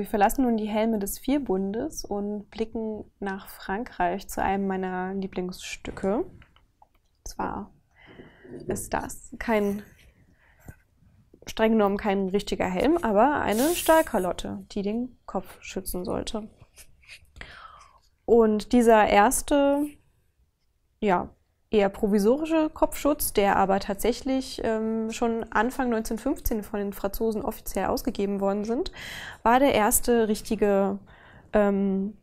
Wir verlassen nun die Helme des Vierbundes und blicken nach Frankreich zu einem meiner Lieblingsstücke. Und zwar ist das kein, streng genommen kein richtiger Helm, aber eine Stahlkalotte, die den Kopf schützen sollte. Und dieser erste ja, eher provisorische Kopfschutz, der aber tatsächlich ähm, schon Anfang 1915 von den Franzosen offiziell ausgegeben worden sind, war der erste richtige ähm,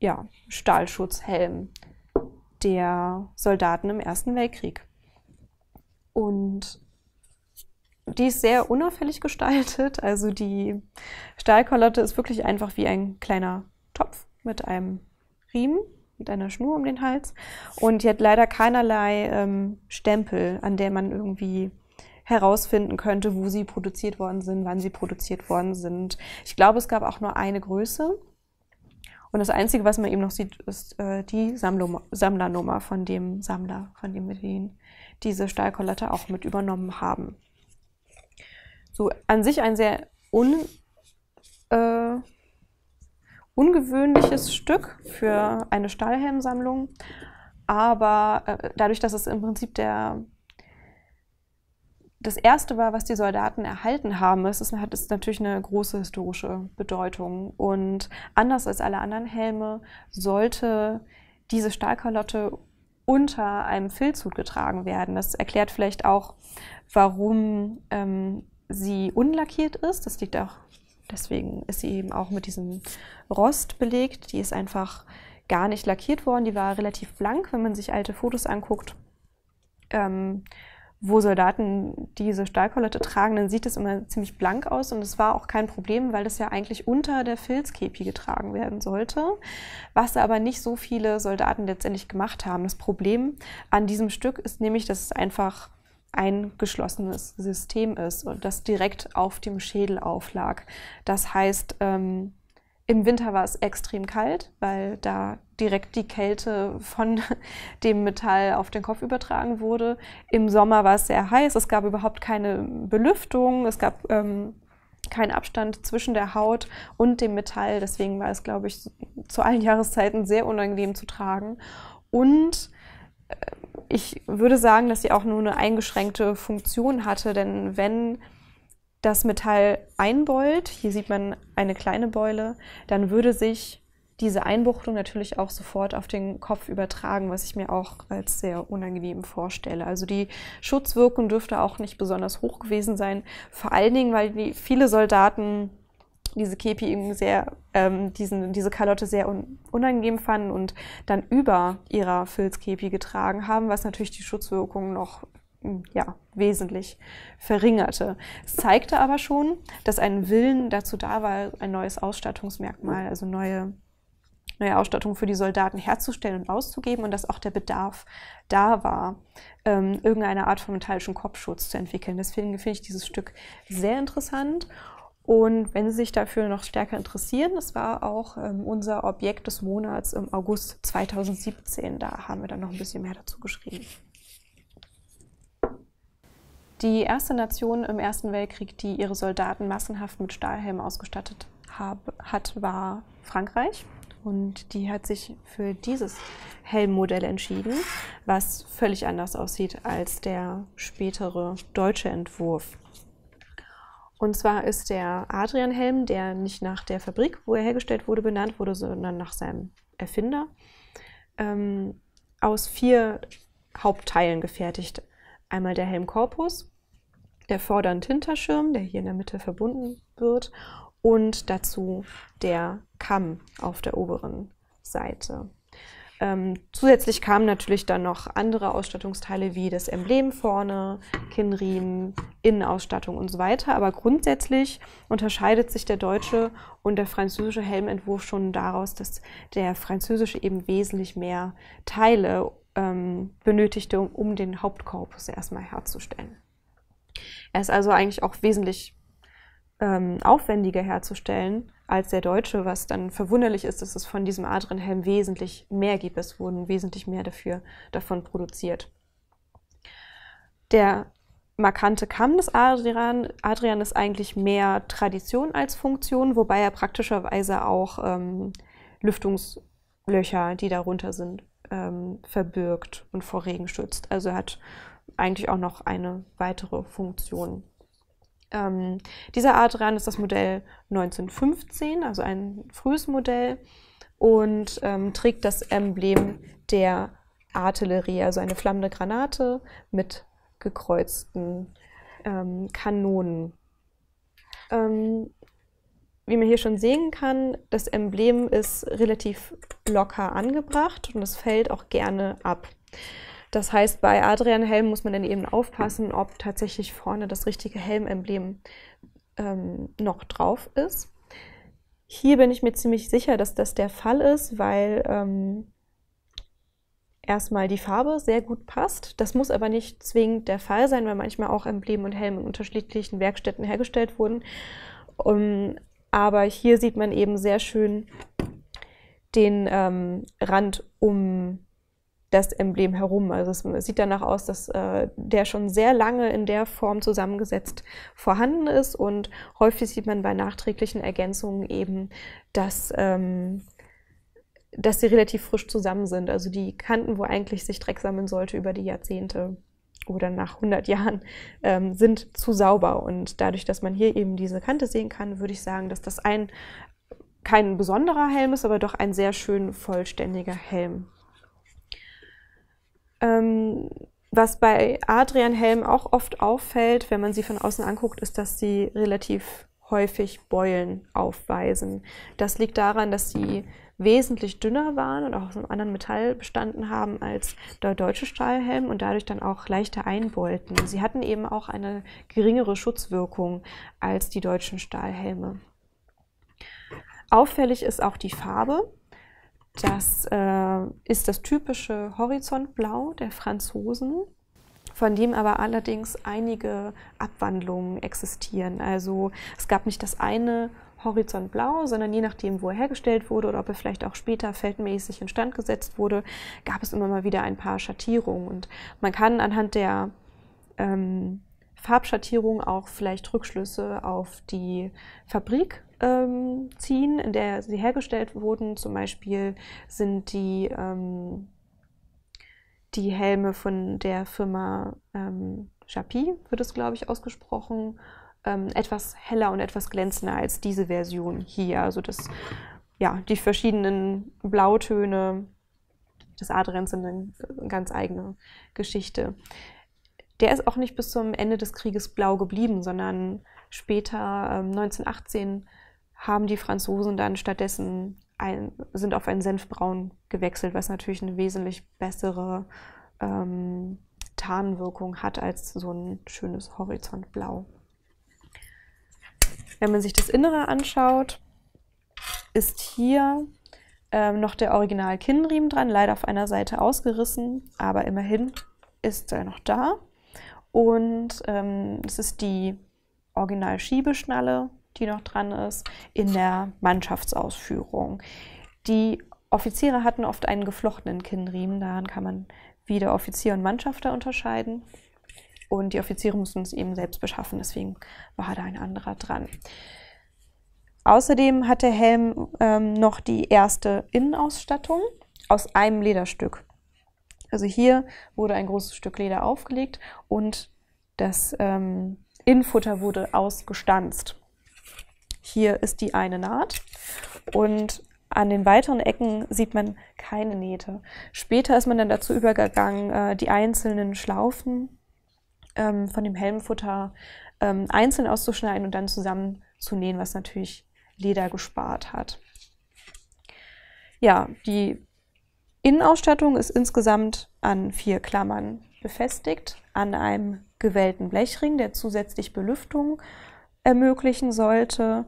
ja, Stahlschutzhelm der Soldaten im Ersten Weltkrieg. Und die ist sehr unauffällig gestaltet. Also die Stahlkolotte ist wirklich einfach wie ein kleiner Topf mit einem Riemen mit einer Schnur um den Hals. Und die hat leider keinerlei ähm, Stempel, an der man irgendwie herausfinden könnte, wo sie produziert worden sind, wann sie produziert worden sind. Ich glaube, es gab auch nur eine Größe. Und das Einzige, was man eben noch sieht, ist äh, die Sammlum Sammlernummer von dem Sammler, von dem wir den, diese Stahlkollette auch mit übernommen haben. So an sich ein sehr un, äh, ungewöhnliches Stück für eine Stahlhelmsammlung. Aber äh, dadurch, dass es im Prinzip der, das erste war, was die Soldaten erhalten haben, ist, es hat natürlich eine große historische Bedeutung. Und anders als alle anderen Helme sollte diese Stahlkalotte unter einem Filzhut getragen werden. Das erklärt vielleicht auch, warum ähm, sie unlackiert ist. Das liegt auch Deswegen ist sie eben auch mit diesem Rost belegt. Die ist einfach gar nicht lackiert worden. Die war relativ blank, wenn man sich alte Fotos anguckt. Ähm, wo Soldaten diese Stahlkollette tragen, dann sieht es immer ziemlich blank aus und es war auch kein Problem, weil das ja eigentlich unter der Filzkepi getragen werden sollte, was aber nicht so viele Soldaten letztendlich gemacht haben. Das Problem an diesem Stück ist nämlich, dass es einfach ein geschlossenes System ist und das direkt auf dem Schädel auflag. Das heißt, ähm, im Winter war es extrem kalt, weil da direkt die Kälte von dem Metall auf den Kopf übertragen wurde. Im Sommer war es sehr heiß, es gab überhaupt keine Belüftung, es gab ähm, keinen Abstand zwischen der Haut und dem Metall. Deswegen war es, glaube ich, zu allen Jahreszeiten sehr unangenehm zu tragen. Und äh, ich würde sagen, dass sie auch nur eine eingeschränkte Funktion hatte, denn wenn das Metall einbeult, hier sieht man eine kleine Beule, dann würde sich diese Einbuchtung natürlich auch sofort auf den Kopf übertragen, was ich mir auch als sehr unangenehm vorstelle. Also die Schutzwirkung dürfte auch nicht besonders hoch gewesen sein, vor allen Dingen, weil viele Soldaten diese Kepi eben sehr, ähm, diesen, diese Kalotte sehr un unangenehm fanden und dann über ihrer Filzkepi getragen haben, was natürlich die Schutzwirkung noch hm, ja, wesentlich verringerte. Es zeigte aber schon, dass ein Willen dazu da war, ein neues Ausstattungsmerkmal, also neue, neue Ausstattung für die Soldaten herzustellen und auszugeben und dass auch der Bedarf da war, ähm, irgendeine Art von metallischen Kopfschutz zu entwickeln. Deswegen finde ich dieses Stück sehr interessant und wenn Sie sich dafür noch stärker interessieren, das war auch ähm, unser Objekt des Monats im August 2017. Da haben wir dann noch ein bisschen mehr dazu geschrieben. Die erste Nation im Ersten Weltkrieg, die ihre Soldaten massenhaft mit Stahlhelmen ausgestattet habe, hat, war Frankreich. Und die hat sich für dieses Helmmodell entschieden, was völlig anders aussieht als der spätere deutsche Entwurf. Und zwar ist der Adrian-Helm, der nicht nach der Fabrik, wo er hergestellt wurde, benannt wurde, sondern nach seinem Erfinder, ähm, aus vier Hauptteilen gefertigt. Einmal der Helmkorpus, der vorderen Tinterschirm, der hier in der Mitte verbunden wird, und dazu der Kamm auf der oberen Seite. Ähm, zusätzlich kamen natürlich dann noch andere Ausstattungsteile wie das Emblem vorne, Kinnriemen, Innenausstattung und so weiter. Aber grundsätzlich unterscheidet sich der deutsche und der französische Helmentwurf schon daraus, dass der französische eben wesentlich mehr Teile ähm, benötigte, um den Hauptkorpus erstmal herzustellen. Er ist also eigentlich auch wesentlich ähm, aufwendiger herzustellen als der deutsche, was dann verwunderlich ist, dass es von diesem Adrenhelm wesentlich mehr gibt. Es wurden wesentlich mehr dafür, davon produziert. Der markante Kamm des Adrian, Adrian ist eigentlich mehr Tradition als Funktion, wobei er praktischerweise auch ähm, Lüftungslöcher, die darunter sind, ähm, verbirgt und vor Regen schützt. Also er hat eigentlich auch noch eine weitere Funktion ähm, dieser A3 ist das Modell 1915, also ein frühes Modell und ähm, trägt das Emblem der Artillerie, also eine flammende Granate mit gekreuzten ähm, Kanonen. Ähm, wie man hier schon sehen kann, das Emblem ist relativ locker angebracht und es fällt auch gerne ab. Das heißt, bei adrian Helm muss man dann eben aufpassen, ob tatsächlich vorne das richtige Helmemblem ähm, noch drauf ist. Hier bin ich mir ziemlich sicher, dass das der Fall ist, weil ähm, erstmal die Farbe sehr gut passt. Das muss aber nicht zwingend der Fall sein, weil manchmal auch Embleme und Helme in unterschiedlichen Werkstätten hergestellt wurden. Um, aber hier sieht man eben sehr schön den ähm, Rand um das Emblem herum. Also es sieht danach aus, dass äh, der schon sehr lange in der Form zusammengesetzt vorhanden ist und häufig sieht man bei nachträglichen Ergänzungen eben, dass ähm, dass sie relativ frisch zusammen sind. Also die Kanten, wo eigentlich sich Dreck sammeln sollte über die Jahrzehnte oder nach 100 Jahren, ähm, sind zu sauber. Und dadurch, dass man hier eben diese Kante sehen kann, würde ich sagen, dass das ein kein besonderer Helm ist, aber doch ein sehr schön vollständiger Helm ähm, was bei Adrian Helm auch oft auffällt, wenn man sie von außen anguckt, ist, dass sie relativ häufig Beulen aufweisen. Das liegt daran, dass sie wesentlich dünner waren und auch aus einem anderen Metall bestanden haben als der deutsche Stahlhelm und dadurch dann auch leichter einbeulten. Sie hatten eben auch eine geringere Schutzwirkung als die deutschen Stahlhelme. Auffällig ist auch die Farbe. Das äh, ist das typische Horizontblau der Franzosen, von dem aber allerdings einige Abwandlungen existieren. Also es gab nicht das eine Horizontblau, sondern je nachdem, wo er hergestellt wurde oder ob er vielleicht auch später feldmäßig instand gesetzt wurde, gab es immer mal wieder ein paar Schattierungen. Und man kann anhand der ähm, Farbschattierung auch vielleicht Rückschlüsse auf die Fabrik ähm, ziehen, in der sie hergestellt wurden. Zum Beispiel sind die, ähm, die Helme von der Firma ähm, Chapi, wird es, glaube ich, ausgesprochen, ähm, etwas heller und etwas glänzender als diese Version hier. Also das, ja, die verschiedenen Blautöne des Adrens sind eine ganz eigene Geschichte. Der ist auch nicht bis zum Ende des Krieges blau geblieben, sondern später ähm, 1918 haben die Franzosen dann stattdessen ein, sind auf ein Senfbraun gewechselt, was natürlich eine wesentlich bessere ähm, Tarnwirkung hat als so ein schönes Horizontblau. Wenn man sich das Innere anschaut, ist hier ähm, noch der Original Kinnriemen dran, leider auf einer Seite ausgerissen, aber immerhin ist er noch da. Und es ähm, ist die Original Schiebeschnalle, die noch dran ist, in der Mannschaftsausführung. Die Offiziere hatten oft einen geflochtenen Kinnriemen, daran kann man wieder Offizier und Mannschafter unterscheiden. Und die Offiziere mussten es eben selbst beschaffen, deswegen war da ein anderer dran. Außerdem hatte Helm ähm, noch die erste Innenausstattung aus einem Lederstück. Also hier wurde ein großes Stück Leder aufgelegt und das ähm, Innenfutter wurde ausgestanzt hier ist die eine Naht und an den weiteren Ecken sieht man keine Nähte. Später ist man dann dazu übergegangen, äh, die einzelnen Schlaufen ähm, von dem Helmfutter ähm, einzeln auszuschneiden und dann zusammen zu nähen, was natürlich Leder gespart hat. Ja, die Innenausstattung ist insgesamt an vier Klammern befestigt, an einem gewellten Blechring, der zusätzlich Belüftung ermöglichen sollte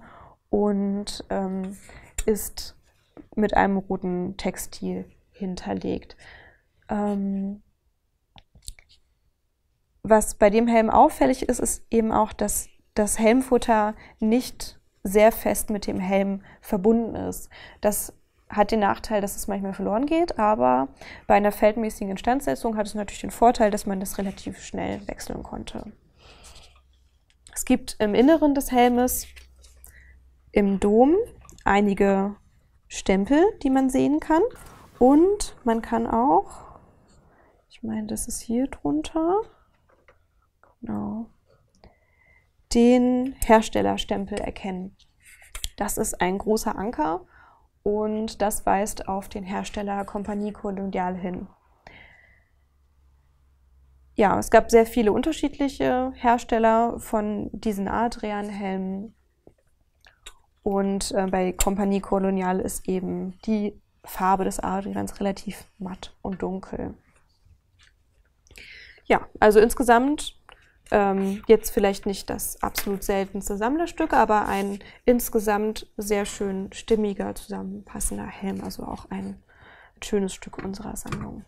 und ähm, ist mit einem roten Textil hinterlegt. Ähm, was bei dem Helm auffällig ist, ist eben auch, dass das Helmfutter nicht sehr fest mit dem Helm verbunden ist. Das hat den Nachteil, dass es manchmal verloren geht, aber bei einer feldmäßigen Instandsetzung hat es natürlich den Vorteil, dass man das relativ schnell wechseln konnte. Es gibt im Inneren des Helmes im Dom einige Stempel, die man sehen kann. Und man kann auch, ich meine, das ist hier drunter, genau, den Herstellerstempel erkennen. Das ist ein großer Anker und das weist auf den Hersteller Kompanie Kolonial hin. Ja, es gab sehr viele unterschiedliche Hersteller von diesen Adrian-Helmen und äh, bei Compagnie Colonial ist eben die Farbe des Adrians relativ matt und dunkel. Ja, also insgesamt ähm, jetzt vielleicht nicht das absolut seltenste Sammlerstück, aber ein insgesamt sehr schön stimmiger, zusammenpassender Helm, also auch ein schönes Stück unserer Sammlung.